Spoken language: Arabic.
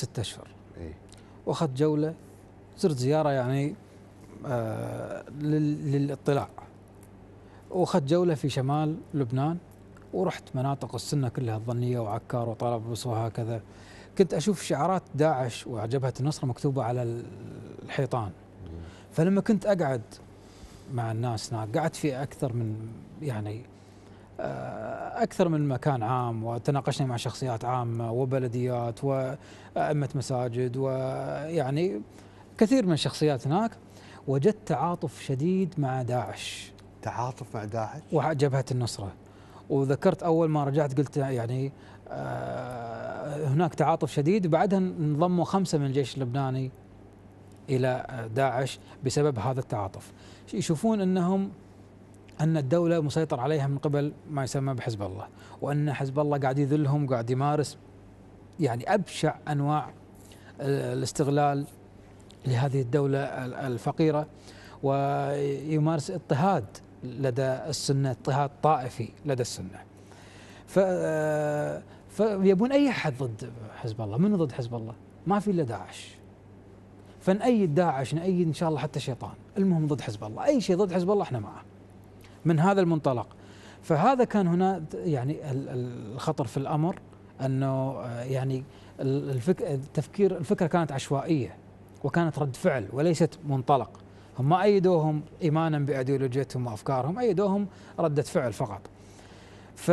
ستة أشهر إيه؟ وأخذت جولة زرت زيارة يعني آه للاطلاع وأخذت جولة في شمال لبنان ورحت مناطق السنة كلها الظنية وعكار وطرابلس وهكذا كنت أشوف شعارات داعش وجبهة النصر مكتوبة على الحيطان فلما كنت أقعد مع الناس هناك قعدت في أكثر من يعني آه، اكثر من مكان عام وتناقشنا مع شخصيات عامه وبلديات وائمه مساجد ويعني كثير من الشخصيات هناك وجدت تعاطف شديد مع داعش تعاطف مع داعش وجبهه النصره وذكرت اول ما رجعت قلت يعني آه، هناك تعاطف شديد وبعدها انضموا خمسه من الجيش اللبناني الى داعش بسبب هذا التعاطف يشوفون انهم أن الدولة مسيطر عليها من قبل ما يسمى بحزب الله وأن حزب الله قاعد يذلهم قاعد يمارس يعني أبشع أنواع آه، الاستغلال لهذه الدولة الفقيرة ويمارس اضطهاد لدى السنة اضطهاد طائفي لدى السنة ف آه، فيبون أي أحد ضد حزب الله من ضد حزب الله ما في إلا داعش فنأيد داعش نأيد إن شاء الله حتى شيطان المهم ضد حزب الله أي شيء ضد حزب الله احنا معه من هذا المنطلق فهذا كان هنا يعني الخطر في الامر انه آه، يعني الفك... التفكير الفكره كانت عشوائيه وكانت رد فعل وليست منطلق هم ما ايدوهم ايمانا بايديولوجيتهم وافكارهم ايدوهم رده فعل فقط ف